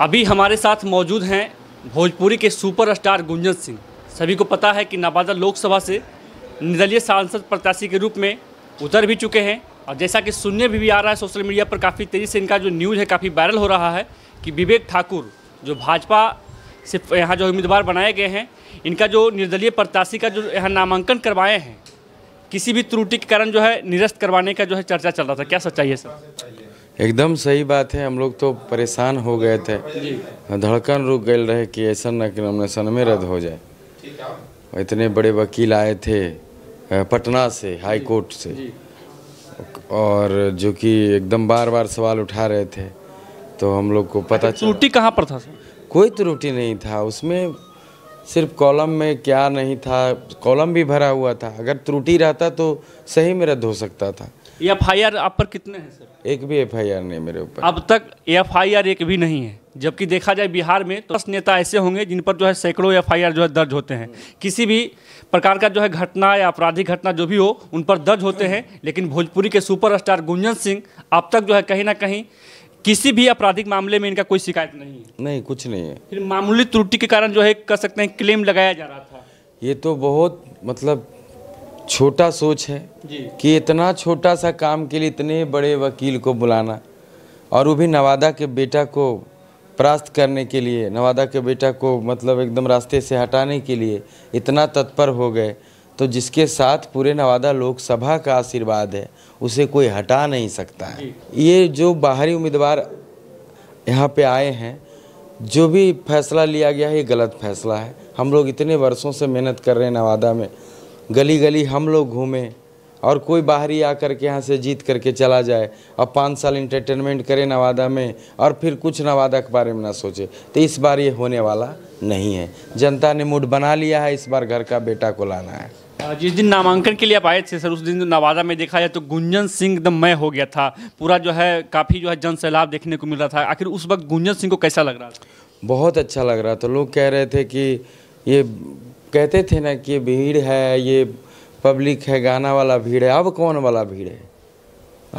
अभी हमारे साथ मौजूद हैं भोजपुरी के सुपरस्टार गुंजन सिंह सभी को पता है कि नवादा लोकसभा से निर्दलीय सांसद प्रत्याशी के रूप में उतर भी चुके हैं और जैसा कि सुनने भी, भी आ रहा है सोशल मीडिया पर काफ़ी तेज़ी से इनका जो न्यूज़ है काफ़ी वायरल हो रहा है कि विवेक ठाकुर जो भाजपा से यहाँ जो उम्मीदवार बनाए गए हैं इनका जो निर्दलीय प्रत्याशी का जो यहाँ नामांकन करवाए हैं किसी भी त्रुटि के कारण जो है निरस्त करवाने का जो है चर्चा चल रहा था क्या सच्चाई है सर एकदम सही बात है हम लोग तो परेशान हो गए थे धड़कन रुक गए रहे कि ऐसा न कि नॉमिनेशन में रद्द हो जाए इतने बड़े वकील आए थे पटना से हाई कोर्ट से और जो कि एकदम बार बार सवाल उठा रहे थे तो हम लोग को पता अच्छा, त्रुटि कहाँ पर था सर कोई त्रुटि नहीं था उसमें सिर्फ कॉलम में क्या नहीं था कॉलम भी भरा हुआ था अगर त्रुटि रहता तो सही में रद्द हो सकता था एफ आई आर आप पर कितने हैं सर एक भी एफ आई आर नहीं मेरे ऊपर अब तक एफ आई आर एक भी नहीं है जबकि देखा जाए बिहार में तो दस नेता ऐसे होंगे जिन पर जो है सैकड़ों एफ आई आर जो है दर्ज होते हैं किसी भी प्रकार का जो है घटना या आपराधिक घटना जो भी हो उन पर दर्ज होते हैं लेकिन भोजपुरी के सुपर स्टार गुंजन सिंह अब तक जो है कहीं ना कहीं किसी भी आपराधिक मामले में इनका कोई शिकायत नहीं है नहीं कुछ नहीं है फिर मामूली त्रुटि के कारण जो है कह सकते हैं क्लेम लगाया जा रहा था ये तो बहुत मतलब छोटा सोच है कि इतना छोटा सा काम के लिए इतने बड़े वकील को बुलाना और वो भी नवादा के बेटा को परास्त करने के लिए नवादा के बेटा को मतलब एकदम रास्ते से हटाने के लिए इतना तत्पर हो गए तो जिसके साथ पूरे नवादा लोकसभा का आशीर्वाद है उसे कोई हटा नहीं सकता है ये जो बाहरी उम्मीदवार यहाँ पे आए हैं जो भी फैसला लिया गया है ये गलत फैसला है हम लोग इतने वर्षों से मेहनत कर रहे हैं नवादा में गली गली हम लोग घूमें और कोई बाहरी आकर के यहाँ से जीत करके चला जाए और पाँच साल इंटरटेनमेंट करे नवादा में और फिर कुछ नवादा के बारे में ना सोचे तो इस बार ये होने वाला नहीं है जनता ने मूड बना लिया है इस बार घर का बेटा को लाना है जिस दिन नामांकन के लिए आप आए थे सर उस दिन तो नवादा में देखा जाए तो गुंजन सिंह एकदम मैं हो गया था पूरा जो है काफ़ी जो है जन सैलाब देखने को मिल रहा था आखिर उस वक्त गुंजन सिंह को कैसा लग रहा था बहुत अच्छा लग रहा था लोग कह रहे थे कि ये कहते थे ना कि भीड़ है ये पब्लिक है गाना वाला भीड़ है अब कौन वाला भीड़ है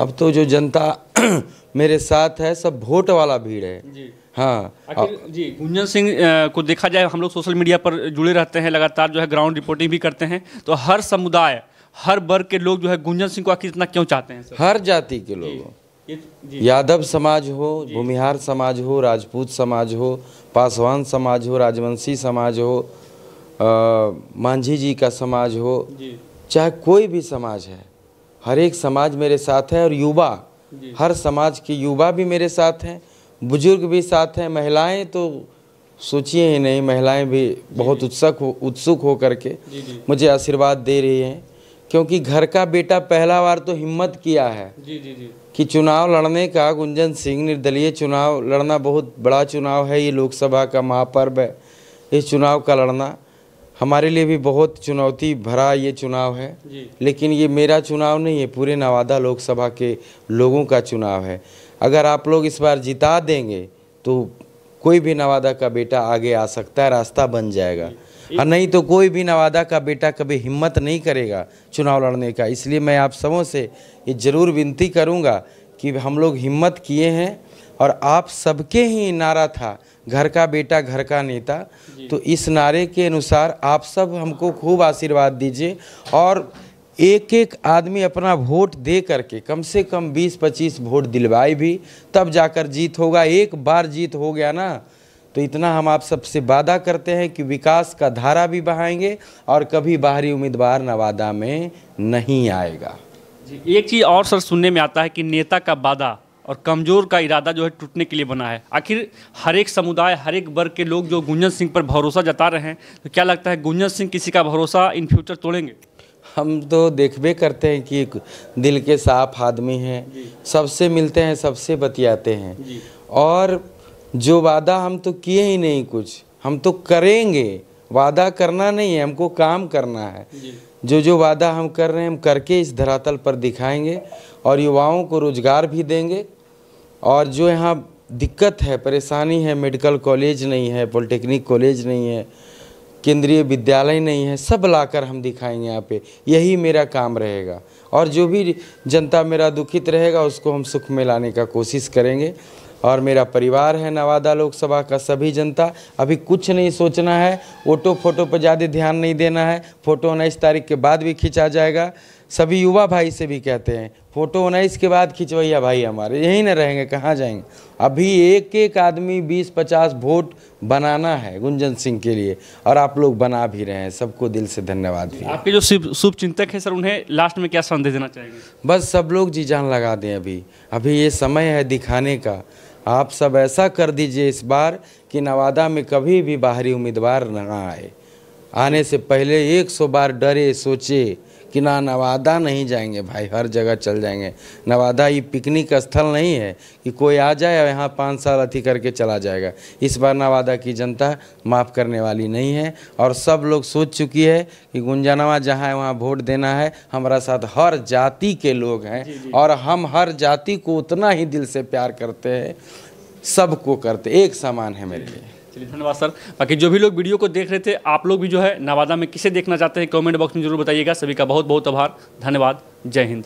अब तो जो जनता मेरे साथ है सब वोट वाला भीड़ है जी। हाँ जी गुंजन सिंह को देखा जाए हम लोग सोशल मीडिया पर जुड़े रहते हैं लगातार जो है ग्राउंड रिपोर्टिंग भी करते हैं तो हर समुदाय हर वर्ग के लोग जो है गुंजन सिंह को आखिर इतना क्यों चाहते हैं सर? हर जाति के लोग यादव समाज हो भूमिहार समाज हो राजपूत समाज हो पासवान समाज हो राजवंशी समाज हो मांझी जी का समाज हो चाहे कोई भी समाज है हर एक समाज मेरे साथ है और युवा हर समाज के युवा भी मेरे साथ हैं बुजुर्ग भी साथ हैं महिलाएं तो सोचिए ही नहीं महिलाएं भी बहुत उत्सुक हो उत्सुक हो करके मुझे आशीर्वाद दे रही हैं क्योंकि घर का बेटा पहला बार तो हिम्मत किया है जी जी जी कि चुनाव लड़ने का गुंजन सिंह निर्दलीय चुनाव लड़ना बहुत बड़ा चुनाव है ये लोकसभा का महापर्व है इस चुनाव का लड़ना हमारे लिए भी बहुत चुनौती भरा ये चुनाव है लेकिन ये मेरा चुनाव नहीं है पूरे नवादा लोकसभा के लोगों का चुनाव है अगर आप लोग इस बार जिता देंगे तो कोई भी नवादा का बेटा आगे आ सकता है रास्ता बन जाएगा और नहीं तो कोई भी नवादा का बेटा कभी हिम्मत नहीं करेगा चुनाव लड़ने का इसलिए मैं आप सबों से ये ज़रूर विनती करूँगा कि हम लोग हिम्मत किए हैं और आप सबके ही नारा था घर का बेटा घर का नेता तो इस नारे के अनुसार आप सब हमको खूब आशीर्वाद दीजिए और एक एक आदमी अपना वोट दे करके कम से कम 20-25 वोट दिलवाए भी तब जाकर जीत होगा एक बार जीत हो गया ना तो इतना हम आप सबसे वादा करते हैं कि विकास का धारा भी बहाएंगे और कभी बाहरी उम्मीदवार नवादा में नहीं आएगा जी एक चीज़ और सर सुनने में आता है कि नेता का वादा और कमज़ोर का इरादा जो है टूटने के लिए बना है आखिर हर एक समुदाय हर एक वर्ग के लोग जो गुंजन सिंह पर भरोसा जता रहे हैं तो क्या लगता है गुंजन सिंह किसी का भरोसा इन फ्यूचर तोड़ेंगे हम तो देखबे करते हैं कि दिल के साफ आदमी हैं सबसे मिलते हैं सबसे बतियाते हैं और जो वादा हम तो किए ही नहीं कुछ हम तो करेंगे वादा करना नहीं है हमको काम करना है जो जो वादा हम कर रहे हैं हम करके इस धरातल पर दिखाएंगे और युवाओं को रोज़गार भी देंगे और जो यहाँ दिक्कत है परेशानी है मेडिकल कॉलेज नहीं है पॉलिटेक्निक कॉलेज नहीं है केंद्रीय विद्यालय नहीं है सब लाकर हम दिखाएंगे यहाँ पे यही मेरा काम रहेगा और जो भी जनता मेरा दुखित रहेगा उसको हम सुख में लाने का कोशिश करेंगे और मेरा परिवार है नवादा लोकसभा का सभी जनता अभी कुछ नहीं सोचना है ऑटो फोटो पर ज़्यादा ध्यान नहीं देना है फ़ोटो उन्नीस तारीख के बाद भी खींचा जाएगा सभी युवा भाई से भी कहते हैं फ़ोटो उन्नीस के बाद खिंचवैया भाई हमारे यहीं ना रहेंगे कहाँ जाएंगे अभी एक एक आदमी 20-50 वोट बनाना है गुंजन सिंह के लिए और आप लोग बना भी रहे हैं सबको दिल से धन्यवाद भी आपके जो शुभ शुभ चिंतक हैं सर उन्हें लास्ट में क्या संदेश देना चाहेंगे बस सब लोग जी जान लगा दें अभी अभी ये समय है दिखाने का आप सब ऐसा कर दीजिए इस बार कि नवादा में कभी भी बाहरी उम्मीदवार ना आए आने से पहले एक सौ बार डरे सोचे कि ना हाँ, नवादा नहीं जाएंगे भाई हर जगह चल जाएंगे नवादा ये पिकनिक स्थल नहीं है कि कोई आ जाए और यहाँ पाँच साल अथी करके चला जाएगा इस बार नवादा की जनता माफ़ करने वाली नहीं है और सब लोग सोच चुकी है कि गुंजानवा जहाँ है वहाँ वोट देना है हमारा साथ हर जाति के लोग हैं और हम हर जाति को उतना ही दिल से प्यार करते हैं सबको करते एक समान है मेरे लिए चलिए धन्यवाद सर बाकी जो भी लोग वीडियो को देख रहे थे आप लोग भी जो है नवादा में किसे देखना चाहते हैं कमेंट बॉक्स में जरूर बताइएगा सभी का बहुत बहुत आभार धन्यवाद जय हिंद